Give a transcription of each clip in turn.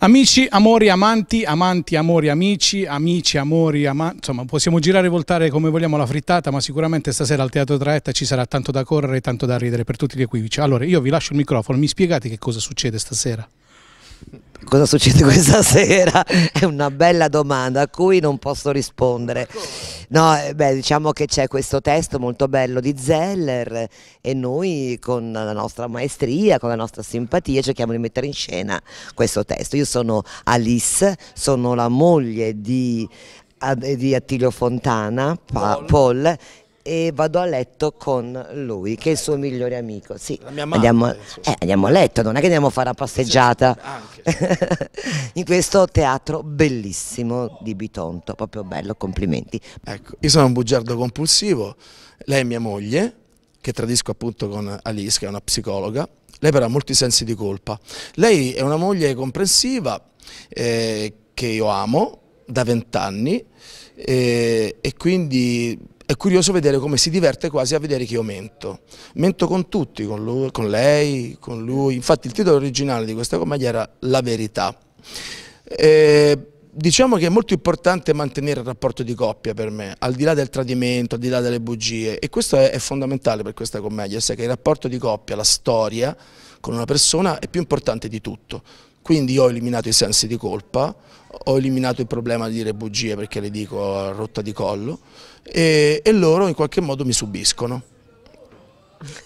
Amici, amori, amanti, amanti, amori, amici, amici, amori, amanti, insomma possiamo girare e voltare come vogliamo la frittata, ma sicuramente stasera al Teatro Traetta ci sarà tanto da correre e tanto da ridere per tutti gli equivoci. Allora io vi lascio il microfono, mi spiegate che cosa succede stasera? Cosa succede questa sera? È una bella domanda a cui non posso rispondere. No, eh, beh, diciamo che c'è questo testo molto bello di Zeller e noi con la nostra maestria, con la nostra simpatia cerchiamo di mettere in scena questo testo. Io sono Alice, sono la moglie di, di Attilio Fontana, Paul, Paul e vado a letto con lui, che è il suo certo. migliore amico. Sì, madre, andiamo, eh, andiamo, a letto, non è che andiamo a fare una passeggiata. Ah, In questo teatro bellissimo di Bitonto, proprio bello, complimenti. Ecco, io sono un bugiardo compulsivo, lei è mia moglie, che tradisco appunto con Alice, che è una psicologa. Lei però ha molti sensi di colpa. Lei è una moglie comprensiva, eh, che io amo, da vent'anni, eh, e quindi è curioso vedere come si diverte quasi a vedere che io mento. Mento con tutti, con, lui, con lei, con lui. Infatti il titolo originale di questa commedia era La verità. E diciamo che è molto importante mantenere il rapporto di coppia per me, al di là del tradimento, al di là delle bugie e questo è, fondamentale per questa commedia, ossia che il rapporto di coppia, la storia con una persona è più importante di tutto. Quindi ho eliminato i sensi di colpa, ho eliminato il problema di dire bugie perché le dico a rotta di collo e, e loro in qualche modo mi subiscono.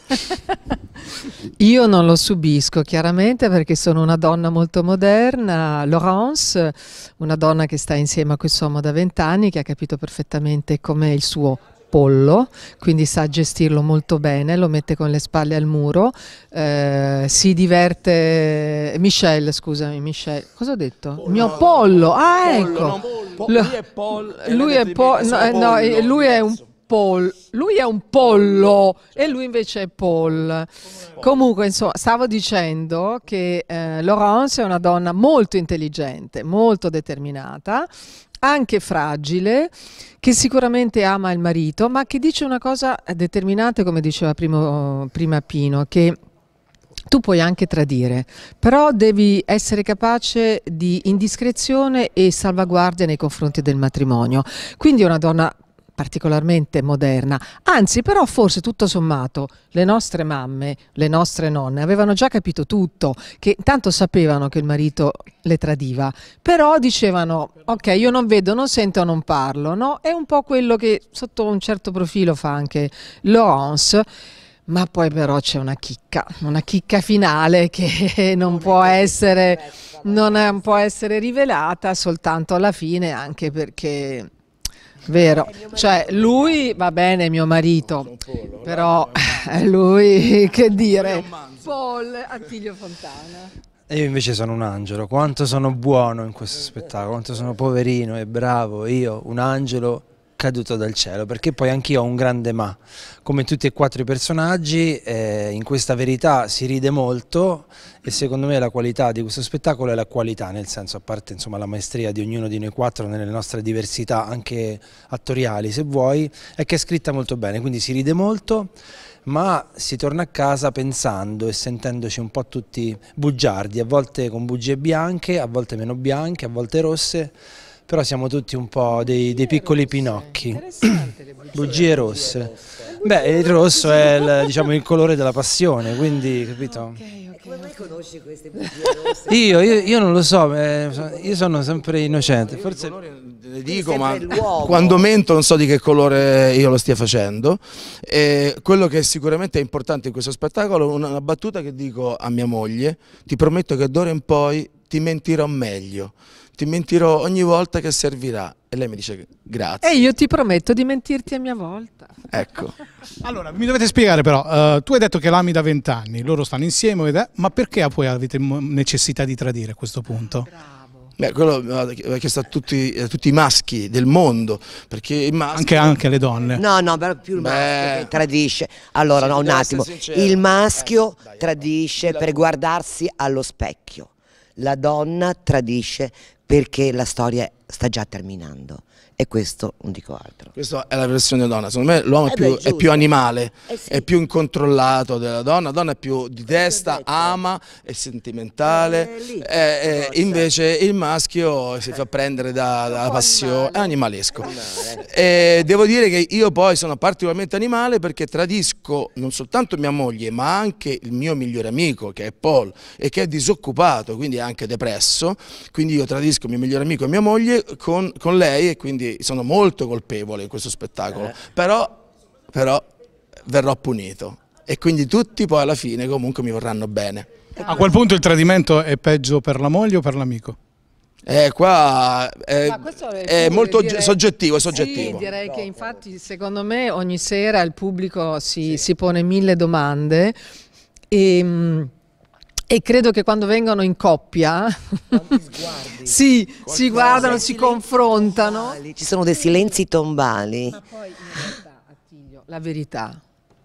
Io non lo subisco chiaramente perché sono una donna molto moderna, Laurence, una donna che sta insieme a questo uomo da vent'anni che ha capito perfettamente com'è il suo pollo, quindi sa gestirlo molto bene, lo mette con le spalle al muro, eh, si diverte... Michelle, scusami, Michelle, cosa ho detto? Pollo, Mio pollo, ah pollo, ecco! No, po lui è, pol, lui è, pol, no, eh, no, eh, lui è un Paul, lui è un pollo e lui invece è Paul. Comunque, insomma, stavo dicendo che eh, Laurence è una donna molto intelligente, molto determinata, anche fragile, che sicuramente ama il marito, ma che dice una cosa determinante, come diceva primo, prima Pino, che tu puoi anche tradire, però devi essere capace di indiscrezione e salvaguardia nei confronti del matrimonio. Quindi è una donna particolarmente moderna. Anzi, però forse tutto sommato le nostre mamme, le nostre nonne avevano già capito tutto, che tanto sapevano che il marito le tradiva, però dicevano ok, io non vedo, non sento, non parlo, no? È un po' quello che sotto un certo profilo fa anche Laurence. Ma poi però c'è una chicca, una chicca finale che non, può essere, non può essere rivelata soltanto alla fine, anche perché Vero, cioè lui va bene, mio marito, però lui che dire, Paul Attilio Fontana. E io invece sono un angelo, quanto sono buono in questo spettacolo, quanto sono poverino e bravo, io un angelo caduto dal cielo, perché poi anch'io ho un grande ma, come tutti e quattro i personaggi, eh, in questa verità si ride molto e secondo me la qualità di questo spettacolo è la qualità, nel senso a parte insomma, la maestria di ognuno di noi quattro nelle nostre diversità, anche attoriali se vuoi, è che è scritta molto bene, quindi si ride molto, ma si torna a casa pensando e sentendoci un po' tutti bugiardi, a volte con bugie bianche, a volte meno bianche, a volte rosse, però siamo tutti un po' dei, dei piccoli pinocchi. Bugie rosse. Beh, il rosso è il, diciamo, il colore della passione, quindi, capito? Come mai conosci queste bugie rosse? Io, io, io, non lo so, eh, io sono sempre innocente. Forse le dico, ma quando mento non so di che colore io lo stia facendo. E quello che sicuramente è importante in questo spettacolo è una battuta che dico a mia moglie, ti prometto che d'ora in poi ti mentirò meglio, ti mentirò ogni volta che servirà. E lei mi dice grazie. E io ti prometto di mentirti a mia volta. Ecco. allora, mi dovete spiegare però, uh, tu hai detto che l'ami da vent'anni, loro stanno insieme, ed è, ma perché poi avete necessità di tradire a questo punto? Bravo. Beh, quello eh, va chiesto a tutti, a eh, tutti, i maschi del mondo, perché i maschi... Anche, anche le donne. No, no, più il Beh. che tradisce. Allora, no, un attimo. Il maschio eh, dai, tradisce per guardarsi allo specchio. La donna tradisce perché la storia sta già terminando e questo non dico altro. Questa è la versione donna, secondo me l'uomo eh è, è, più animale, eh sì. è più incontrollato della donna, la donna è più di testa, ama, è sentimentale, eh, è invece il maschio si fa prendere dalla da passione, è animalesco. E devo dire che io poi sono particolarmente animale perché tradisco non soltanto mia moglie ma anche il mio migliore amico che è Paul e che è disoccupato, quindi è anche depresso, quindi io tradisco mio migliore amico e mia moglie con, con lei e quindi sono molto colpevole in questo spettacolo, eh. però, però verrò punito e quindi tutti poi alla fine comunque mi vorranno bene. A quel punto il tradimento è peggio per la moglie o per l'amico? Eh, qua è, è molto direi, soggettivo, è soggettivo. Sì, direi che infatti secondo me ogni sera il pubblico si, sì. si pone mille domande e ehm, e credo che quando vengono in coppia sì, Qualcosa. si guardano, si confrontano. Tombali. Ci sono dei silenzi tombali. Ma poi in realtà, Attilio, la verità.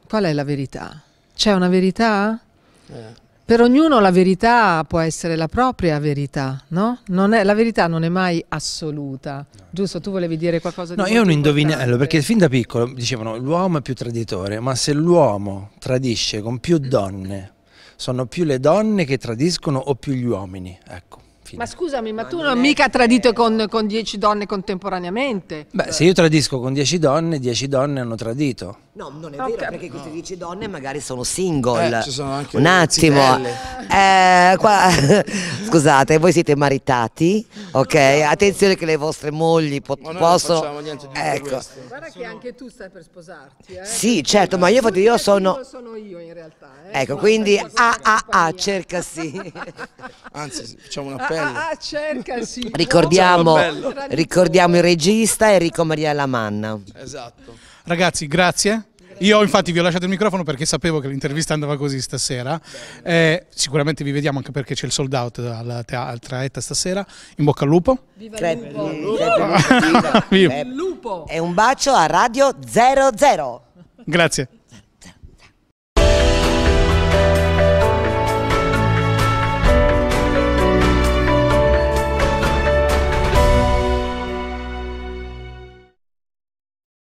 Qual è la verità? C'è una verità? Eh. Per ognuno la verità può essere la propria verità, no? È, la verità non è mai assoluta. No. Giusto, tu volevi dire qualcosa di No, io è un indovinello, perché fin da piccolo dicevano l'uomo è più traditore, ma se l'uomo tradisce con più donne sono più le donne che tradiscono o più gli uomini, ecco. Fine. Ma scusami, ma, tu non, non mica tradito con, con dieci donne contemporaneamente? Beh, se io tradisco con dieci donne, dieci donne hanno tradito. No, non è okay. vero, perché queste no. dieci donne magari sono single. Eh, ci sono anche Un attimo. Eh, qua, scusate, voi siete maritati, ok? Attenzione che le vostre mogli po- ma possono... Non facciamo niente di eh, ecco. Questo. Guarda sono... che anche tu stai per sposarti, eh? Sì, certo, ma io, infatti, io sono... sono io in realtà. Eh? Ecco, quindi AAA, sì. Anzi, facciamo un appello. AAA, cercasi. Ricordiamo, ricordiamo il regista Enrico Maria Lamanna. Esatto. Ragazzi, grazie. Io infatti vi ho lasciato il microfono perché sapevo che l'intervista andava così stasera. Eh, sicuramente vi vediamo anche perché c'è il sold out al, al traetta stasera. In bocca al lupo. Viva il lupo. lupo. È un bacio a Radio 00. Grazie.